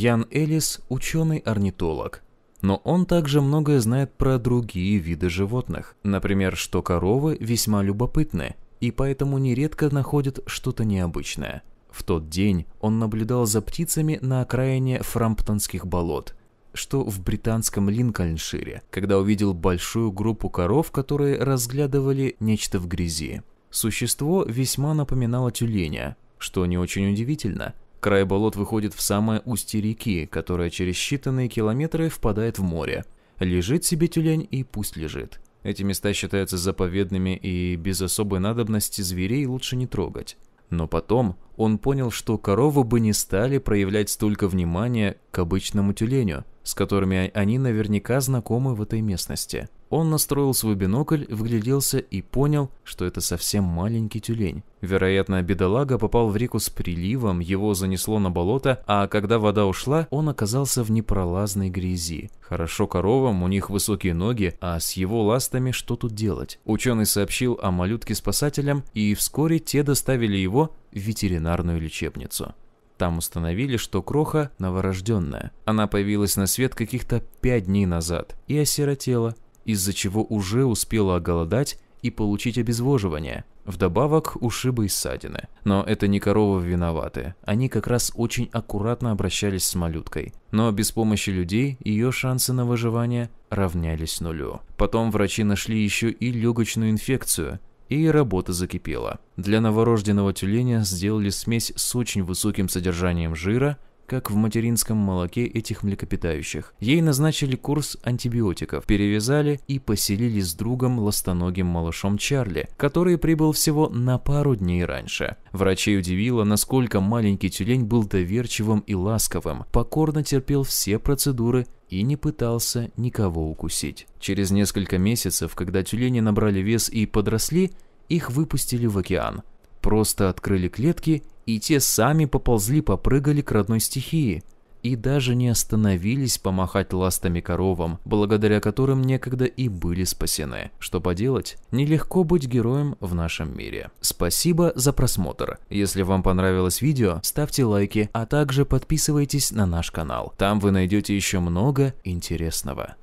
Ян Элис – ученый-орнитолог, но он также многое знает про другие виды животных, например, что коровы весьма любопытны, и поэтому нередко находят что-то необычное. В тот день он наблюдал за птицами на окраине Фрамптонских болот, что в британском Линкольншире, когда увидел большую группу коров, которые разглядывали нечто в грязи. Существо весьма напоминало тюленя, что не очень удивительно – Край болот выходит в самое устье реки, которая через считанные километры впадает в море. Лежит себе тюлень и пусть лежит. Эти места считаются заповедными и без особой надобности зверей лучше не трогать. Но потом он понял, что коровы бы не стали проявлять столько внимания к обычному тюленю – с которыми они наверняка знакомы в этой местности. Он настроил свой бинокль, вгляделся и понял, что это совсем маленький тюлень. Вероятно, бедолага попал в реку с приливом, его занесло на болото, а когда вода ушла, он оказался в непролазной грязи. Хорошо коровам, у них высокие ноги, а с его ластами что тут делать? Ученый сообщил о малютке спасателям, и вскоре те доставили его в ветеринарную лечебницу. Там установили, что кроха новорожденная. Она появилась на свет каких-то пять дней назад и осиротела, из-за чего уже успела оголодать и получить обезвоживание. Вдобавок ушибы и ссадины. Но это не коровы виноваты. Они как раз очень аккуратно обращались с малюткой. Но без помощи людей ее шансы на выживание равнялись нулю. Потом врачи нашли еще и легочную инфекцию, и работа закипела. Для новорожденного тюленя сделали смесь с очень высоким содержанием жира – как в материнском молоке этих млекопитающих. Ей назначили курс антибиотиков, перевязали и поселили с другом ластоногим малышом Чарли, который прибыл всего на пару дней раньше. Врачей удивило, насколько маленький тюлень был доверчивым и ласковым, покорно терпел все процедуры и не пытался никого укусить. Через несколько месяцев, когда тюлени набрали вес и подросли, их выпустили в океан. Просто открыли клетки и те сами поползли-попрыгали к родной стихии и даже не остановились помахать ластами коровам, благодаря которым некогда и были спасены. Что поделать, нелегко быть героем в нашем мире. Спасибо за просмотр. Если вам понравилось видео, ставьте лайки, а также подписывайтесь на наш канал. Там вы найдете еще много интересного.